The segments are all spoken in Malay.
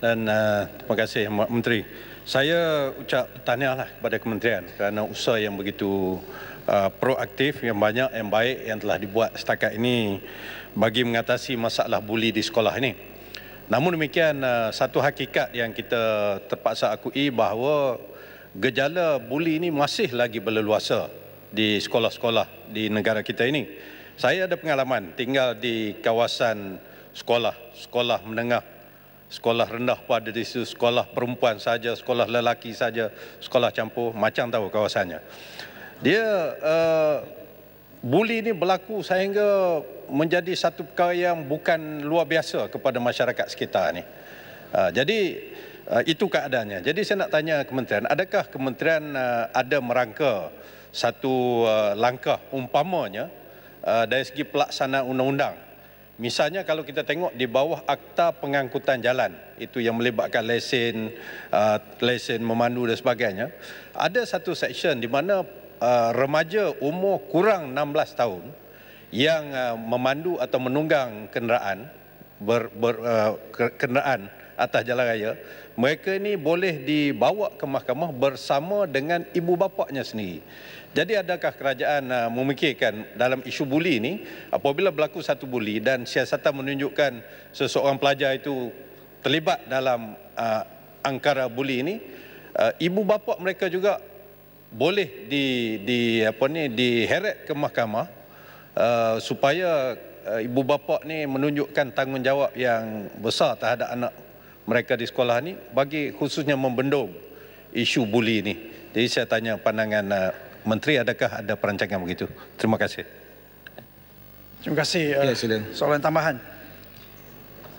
dan uh, terima kasih Mbak Menteri. Saya ucap tahniahlah kepada kementerian kerana usaha yang begitu uh, proaktif, yang banyak, yang baik yang telah dibuat setakat ini bagi mengatasi masalah buli di sekolah ini. Namun demikian, uh, satu hakikat yang kita terpaksa akui bahawa gejala buli ini masih lagi berleluasa di sekolah-sekolah di negara kita ini. Saya ada pengalaman tinggal di kawasan sekolah, sekolah menengah sekolah rendah pun ada di situ, sekolah perempuan saja, sekolah lelaki saja, sekolah campur, macam tahu kawasannya. Dia uh, eh, buli ini berlaku sehingga menjadi satu perkara yang bukan luar biasa kepada masyarakat sekitar ini. Uh, ah, jadi uh, itu keadaannya. Jadi saya nak tanya kementerian, adakah kementerian uh, ada merangka satu uh, langkah umpamanya uh, dari segi pelaksanaan undang-undang Misalnya kalau kita tengok di bawah akta pengangkutan jalan itu yang melibatkan lesen uh, lesen memandu dan sebagainya ada satu section di mana uh, remaja umur kurang 16 tahun yang uh, memandu atau menunggang kenderaan ber, ber, kenderaan atas jalan raya, mereka ini boleh dibawa ke mahkamah bersama dengan ibu bapaknya sendiri. Jadi adakah kerajaan uh, memikirkan dalam isu buli ini, apabila berlaku satu buli dan siasatan menunjukkan seseorang pelajar itu terlibat dalam uh, angkara buli ini, uh, ibu bapa mereka juga boleh di, di apa ni diheret ke mahkamah uh, supaya uh, ibu bapa ni menunjukkan tanggungjawab yang besar terhadap anak mereka di sekolah ini bagi khususnya membendung isu buli ini. Jadi saya tanya pandangan uh, menteri adakah ada perancangan begitu? Terima kasih. Terima kasih. Uh, ya, Soalan tambahan.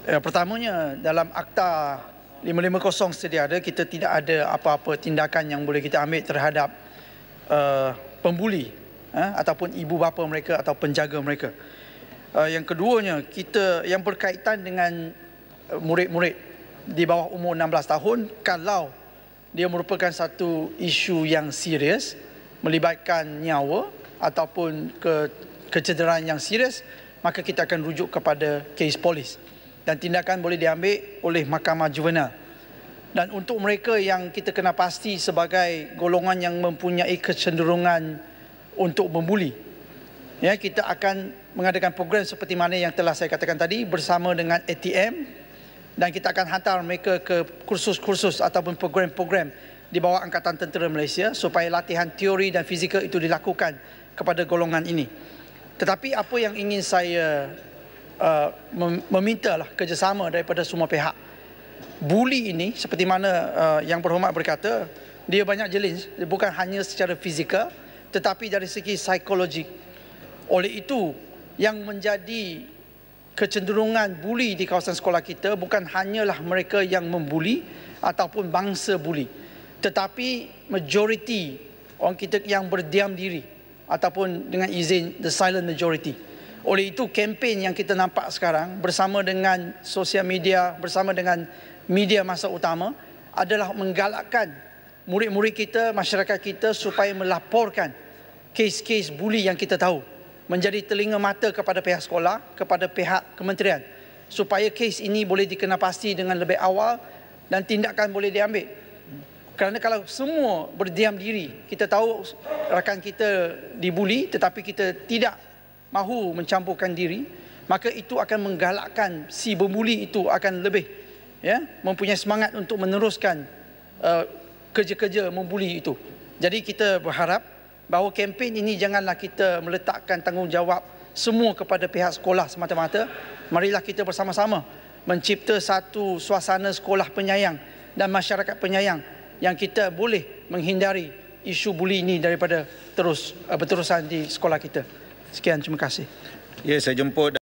Ya, pertamanya dalam akta 550 sedia ada kita tidak ada apa-apa tindakan yang boleh kita ambil terhadap uh, pembuli uh, ataupun ibu bapa mereka atau penjaga mereka. Uh, yang keduanya kita yang berkaitan dengan uh, murid-murid uh, di bawah umur 16 tahun kalau dia merupakan satu isu yang serius melibatkan nyawa ataupun ke kecederaan yang serius maka kita akan rujuk kepada kes polis dan tindakan boleh diambil oleh mahkamah juvenil dan untuk mereka yang kita kena pasti sebagai golongan yang mempunyai kecenderungan untuk membuli ya kita akan mengadakan program seperti mana yang telah saya katakan tadi bersama dengan ATM dan kita akan hantar mereka ke kursus-kursus ataupun program-program di bawah Angkatan Tentera Malaysia supaya latihan teori dan fizikal itu dilakukan kepada golongan ini. Tetapi apa yang ingin saya uh, meminta kerjasama daripada semua pihak, buli ini seperti mana uh, yang berhormat berkata, dia banyak jelins, bukan hanya secara fizikal tetapi dari segi psikologi. Oleh itu, yang menjadi kecenderungan buli di kawasan sekolah kita bukan hanyalah mereka yang membuli ataupun bangsa buli tetapi majoriti orang kita yang berdiam diri ataupun dengan izin the silent majority oleh itu kempen yang kita nampak sekarang bersama dengan sosial media bersama dengan media masa utama adalah menggalakkan murid-murid kita masyarakat kita supaya melaporkan kes-kes buli yang kita tahu menjadi telinga mata kepada pihak sekolah, kepada pihak kementerian supaya kes ini boleh dikenalpasti dengan lebih awal dan tindakan boleh diambil. Kerana kalau semua berdiam diri, kita tahu rakan kita dibuli tetapi kita tidak mahu mencampurkan diri, maka itu akan menggalakkan si pembuli itu akan lebih ya, mempunyai semangat untuk meneruskan uh, kerja-kerja membuli itu. Jadi kita berharap bahawa kempen ini janganlah kita meletakkan tanggungjawab semua kepada pihak sekolah semata-mata. Marilah kita bersama-sama mencipta satu suasana sekolah penyayang dan masyarakat penyayang yang kita boleh menghindari isu buli ini daripada terus eh, berterusan di sekolah kita. Sekian, terima kasih. Ya, saya jemput.